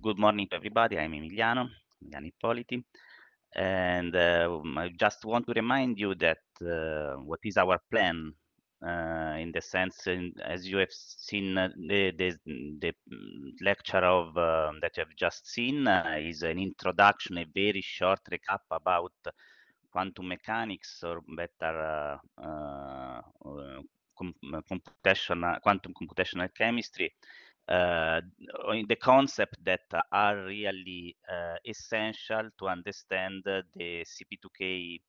Good morning to everybody. I'm Emiliano, Emiliano Ippoliti. And uh, I just want to remind you that uh, what is our plan uh, in the sense, in, as you have seen, uh, the, the, the, lecture of um, that you have just seen uh, is an introduction, a very short recap about quantum mechanics or better uh, com computational, quantum computational chemistry uh, the concepts that are really uh, essential to understand the CP2K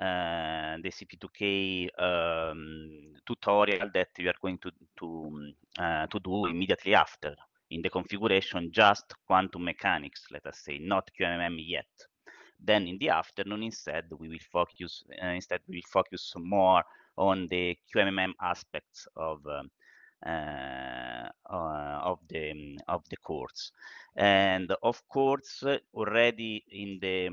uh, the CP2K um, tutorial that we are going to to uh, to do immediately after in the configuration just quantum mechanics let us say not QMM yet then in the afternoon instead we will focus uh, instead we will focus more on the QMM aspects of um, uh, uh, of the um, of the courts and of course uh, already in the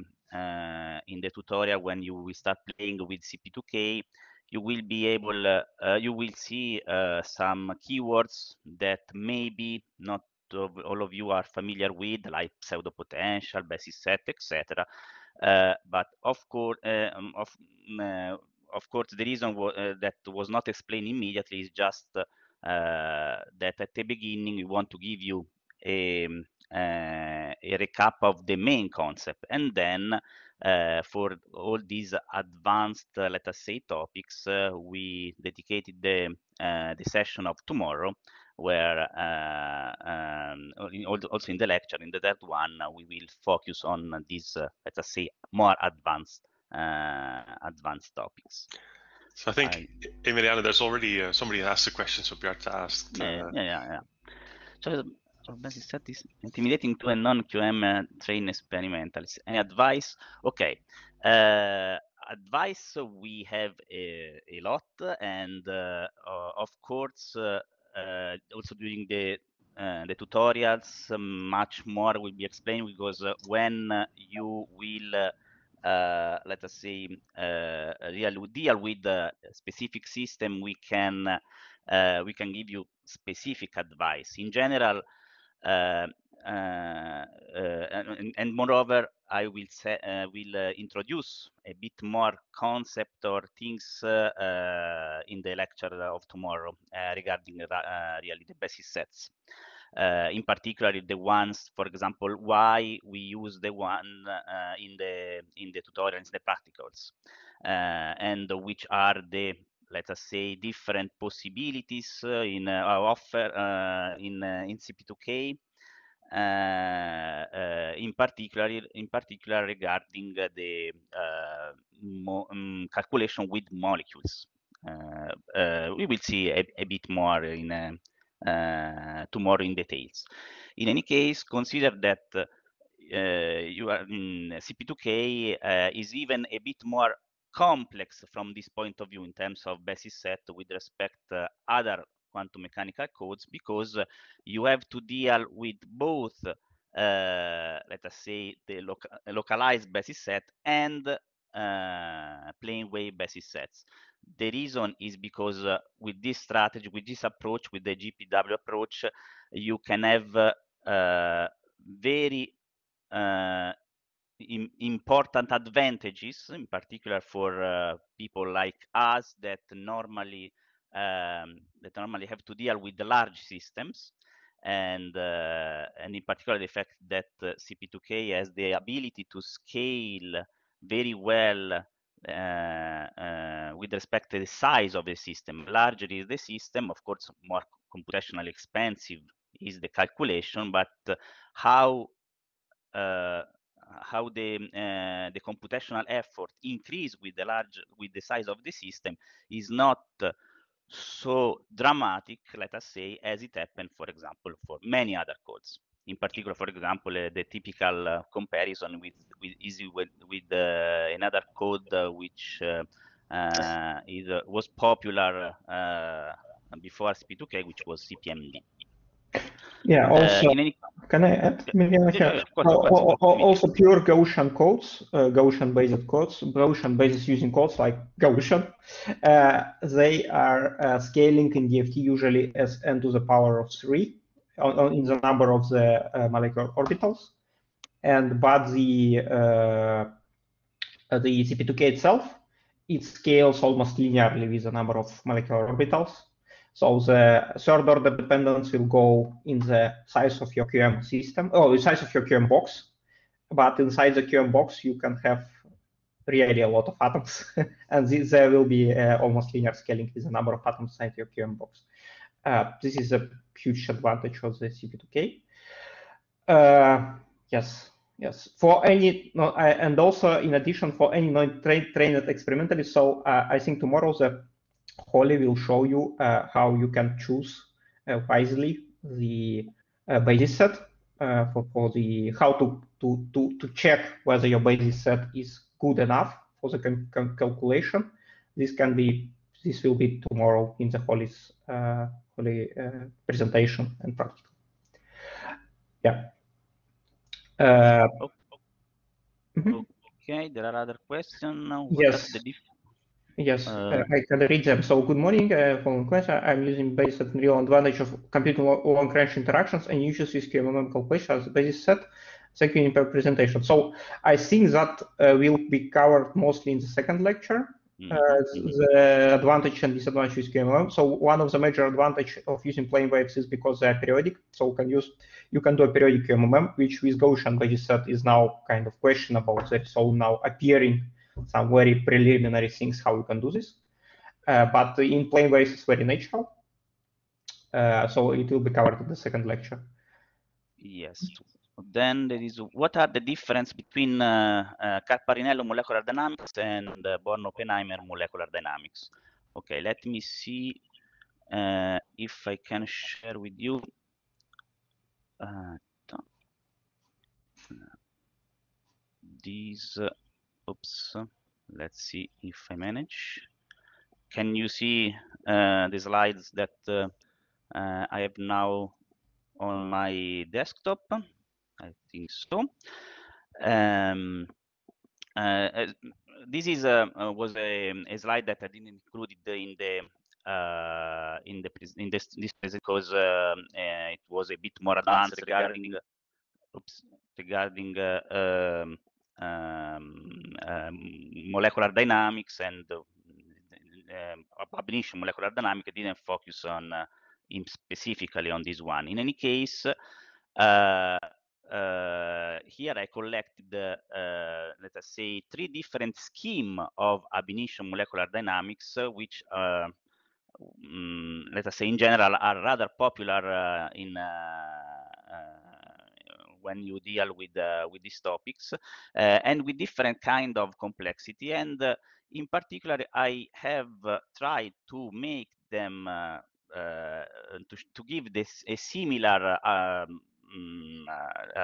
in the tutorial when you will start playing with cp2k you will be able uh, you will see uh, some keywords that maybe not all of you are familiar with like pseudo potential basis set etc uh, but of course um, of of course the reason that was not explained immediately is just uh, that at the beginning we want to give you a, uh, a recap of the main concept and then uh, for all these advanced, uh, let us say, topics, uh, we dedicated the uh, the session of tomorrow, where um, also in the lecture in the third one we will focus on these, let us say, more advanced advanced topics. So I think, I, Emiliano, there's already uh, somebody asked the question, so Bjart asked. uh, yeah, yeah, yeah. So, so basic set intimidating to a non-QM uh, trained experimentalist. Any advice? Okay. Uh, advice we have a, a lot, and uh, of course, uh, also during the uh, the tutorials much more will be explained because uh, when you will uh, let us say, uh, real, deal with the specific system, we can uh, we can give you specific advice. In general, uh, uh, and, and, moreover, I will say, uh, will introduce a bit more concept or things in the lecture of tomorrow regarding really the basis sets uh, in particular the ones, for example, why we use the one uh, in the in the tutorials, the practicals, uh, and which are the let us say different possibilities uh, in uh, our offer in in CP2K. in particular, in particular regarding the um, calculation with molecules, uh, uh, we will see a, a bit more in Eh, tomorrow in details. In any case, consider that uh, you are in mm, CP2K uh, eh, is even a bit more complex from this point of view in terms of basis set with respect uh, other quantum mechanical codes because you have to deal with both let us say the local localized basis set and plane wave basis sets the reason is because uh, with this strategy, with this approach, with the GPW approach, you can have uh, very uh, important advantages, in particular for uh, people like us that normally um, that normally have to deal with the large systems and uh, and in particular the fact that uh, CP2K has the ability to scale very well Eh, eh, with respect to the size of the system. Larger is the system, of course, more computationally expensive is the calculation, but how eh, how the uh, the computational effort increase with the large with the size of the system is not so dramatic let us say as it happened for example for many other codes in particular, for example, uh, the typical uh, comparison with, with easy with, with uh, another code which is, was popular before SP2K, which was CPMD. Yeah. Also, any... can I add? Maybe I can. also, pure Gaussian codes, Gaussian-based codes, gaussian basis using codes like Gaussian, they are scaling in DFT usually as n to the power of three on, on in the number of the uh, molecular orbitals, and but the uh, uh, the CP2K itself, it scales almost linearly with the number of molecular orbitals. So the third order dependence will go in the size of your QM system, or oh, the size of your QM box. But inside the QM box, you can have really a lot of atoms, and this, there will be uh, almost linear scaling with the number of atoms inside your QM box. Uh, this is a huge advantage of the CP2K. yes, yes. For any, no, and also in addition for any non-trained trained experimentally. So uh, I think tomorrow the Holly will show you uh, how you can choose wisely the basis set for, for the how to to, to, to check whether your basis set is good enough for the calculation. This can be this will be tomorrow in the Holly's uh, uh, presentation and practical. Yeah. Uh, mhm. Okay, there are other questions. What yes. Yes, uh, uh, I can read them. So, good morning. Uh, following question: I'm using Bayes at real advantage of computing long range interactions and uses with QMM calculation as Bayes set. Thank you in presentation. So, I think that uh, will be covered mostly in the second lecture. Mm-hmm. Uh, the advantage and disadvantage with QMLM. So one of the major advantage of using plane waves is because they are periodic. So you can use you can do a periodic QMLM, which with Gaussian set is now kind of questionable. That so now appearing some very preliminary things how you can do this. Uh, but in plane waves it's very natural. Uh, so it will be covered in the second lecture. Yes, then there is what are the difference between uh, uh, Carparinello molecular dynamics and uh, Born Oppenheimer molecular dynamics? Okay, let me see uh, if I can share with you. Uh, these, uh, oops, let's see if I manage. Can you see uh, the slides that uh, I have now on my desktop? I think so. Um, uh, this is a, was a, a, slide that I didn't include in the uh, in the in this, this because um, uh, it was a bit more advanced regarding oops, regarding uh, um, um, um, molecular dynamics and uh, um, publication molecular dynamics didn't focus on uh, specifically on this one. In any case, uh, uh, here I collected, uh, let us say, three different scheme of ab initio molecular dynamics, uh, which mm, let us say in general are rather popular in when you deal with uh, with these topics uh, and with different kind of complexity and uh, in particular i have tried to make them to, to give this a similar um,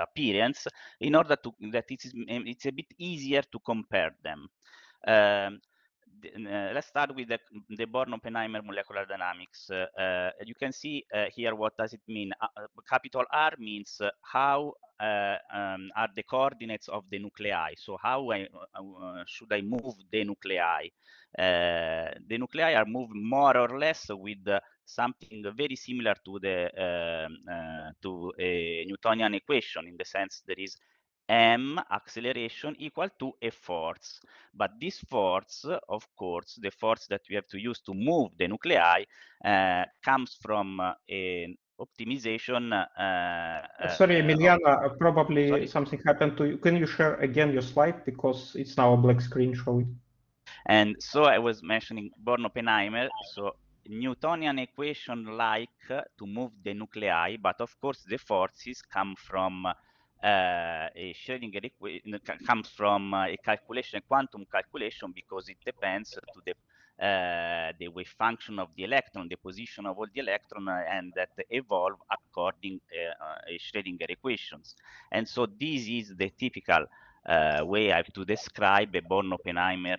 appearance in order to that it is it's a bit easier to compare them. Um, uh, let's start with the, the Born Oppenheimer molecular dynamics. Uh, uh, you can see uh, here what does it mean. Uh, uh, capital R means how um, are the coordinates of the nuclei. So how I, should I move the nuclei? the nuclei are moved more or less with something very similar to the um, uh, to a Newtonian equation in the sense there is m acceleration equal to a force. But this force, of course, the force that we have to use to move the nuclei uh, comes from uh, an optimization. Uh, uh, uh sorry, Emiliana, probably sorry. something happened to you. Can you share again your slide? Because it's now a black screen showing. And so I was mentioning Born Oppenheimer. So Newtonian equation like to move the nuclei, but of course the forces come from uh, a Schrodinger equation comes from uh, a calculation, a quantum calculation, because it depends to the uh, the wave function of the electron, the position of all the electron, uh, and that evolve according uh, uh Schrodinger equations. And so this is the typical way I have to describe a Born-Oppenheimer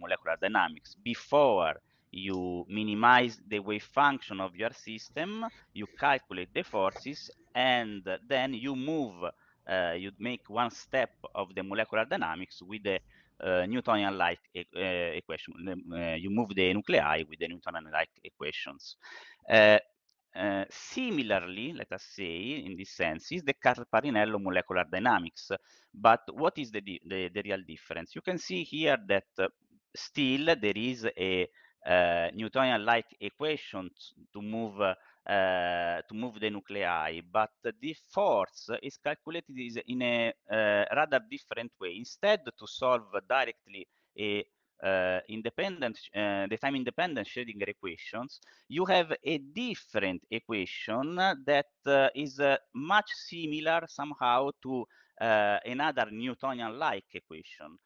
molecular dynamics. Before you minimize the wave function of your system, you calculate the forces, and then you move, uh, you make one step of the molecular dynamics with the uh, Newtonian-like e uh, equation. Uh, you move the nuclei with the Newtonian-like equations. Uh, uh, similarly, let us say, in this sense, is the Carparinello molecular dynamics. But what is the, the, the real difference? You can see here that still there is a uh, Newtonian-like equations to move uh, uh, to move the nuclei, but the force is calculated is in a eh, rather different way. Instead, to solve directly a independent the time independent Schrodinger equations, you have a different equation that is much similar somehow to another Newtonian-like equation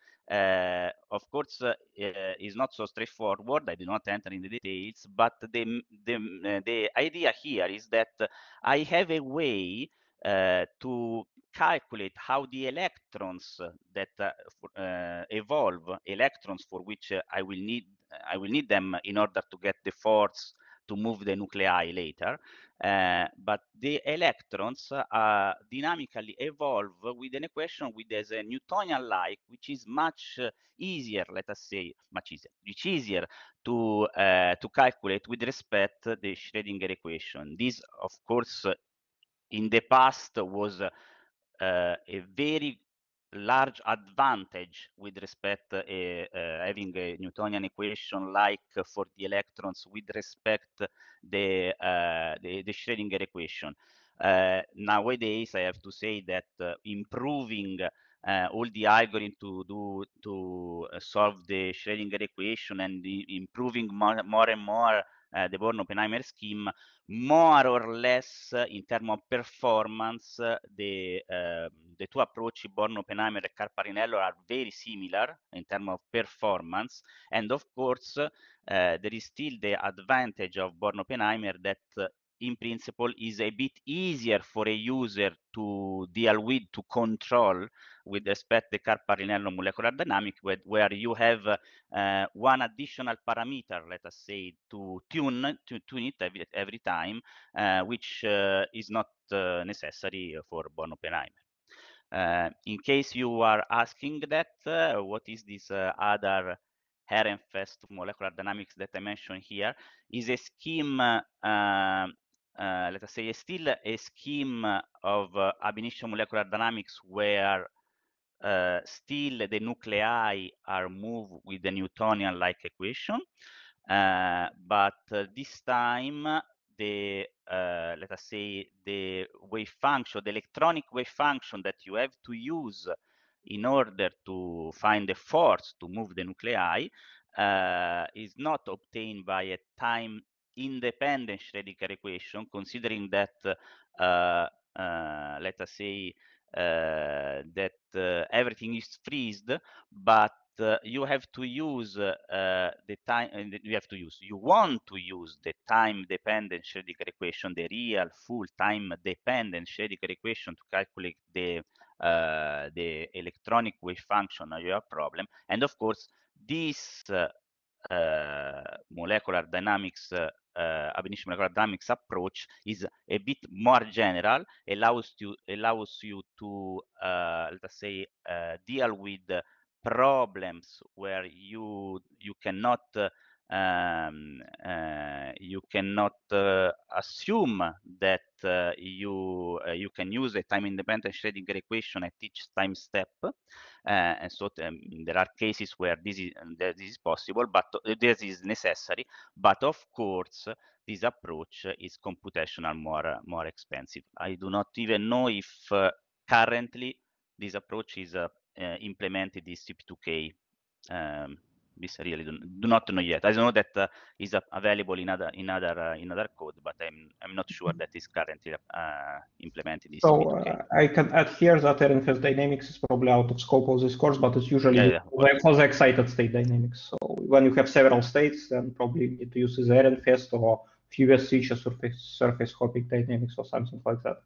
of course, uh, eh, is not so straightforward. I did not enter in the details, but the the, eh, the idea here is that I have a way uh, to calculate how the electrons that uh, uh, evolve, electrons for which I will need I will need them in order to get the force to move the nuclei later. Uh, but the electrons uh, dynamically evolve with an equation with is a Newtonian-like, which is much uh, easier, let us say, much easier, which easier to eh, to calculate with respect to the Schrödinger equation. This, of course, in the past was a very large advantage with respect uh, uh, having a Newtonian equation like for the electrons with respect the uh, the, the Schrödinger equation. Uh, nowadays, I have to say that improving uh, all the algorithm to do to solve the Schrödinger equation and improving more, more and more Eh, the Born Oppenheimer scheme, more or less eh, in terms of performance, uh, the ehm, the two approaches, Born Oppenheimer and Carparinello, are very similar in terms of performance. And of course, there is still the advantage of Born Oppenheimer that in principle is a bit easier for a user to deal with, to control with respect the carparinello molecular dynamic, where, where you have uh, one additional parameter, let us say, to tune, to tune it every, every time, uh, which uh, is not uh, necessary for Born Oppenheimer. Uh, in case you are asking that, uh, what is this other Herrenfest molecular dynamics that I mentioned here is a scheme uh, uh, let us say, still a scheme of uh, ab initio molecular dynamics where uh, still the nuclei are moved with the Newtonian-like equation, uh, but this time the, let us say, the wave function, the electronic wave function that you have to use in order to find the force to move the nuclei uh, is not obtained by a time independent Schrödinger equation, considering that, uh, uh, let us say, uh, that uh, everything is freezed, but uh, you have to use uh, the time, and you have to use, you want to use the time-dependent Schrödinger equation, the real full time-dependent Schrödinger equation to calculate the the electronic wave function of your problem. And of course, this uh, molecular dynamics uh, uh, ab initio approach is a bit more general, allows to allows you to uh, eh, let's say eh, deal with problems where you you cannot um, uh, you cannot uh, assume that uh, you uh, you can use a time independent Schrodinger equation at each time step uh, and so um, there are cases where this is um, this is possible but uh, this is necessary but of course this approach is computational more more expensive i do not even know if currently this approach is implemented in cp2k um, this really do, do not know yet. I know that uh, is available in other in other uh, in other code, but I'm I'm not sure that is currently uh, implemented. so uh, I can add here that RNFS dynamics is probably out of scope of this course, but it's usually yeah, yeah. for the excited state dynamics. So when you have several states, then probably you need to use the RNFS or fewer switches surface surface hopping dynamics or something like that.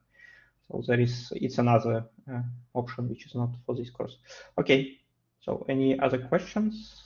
So there is it's another uh, option which is not for this course. Okay. So any other questions?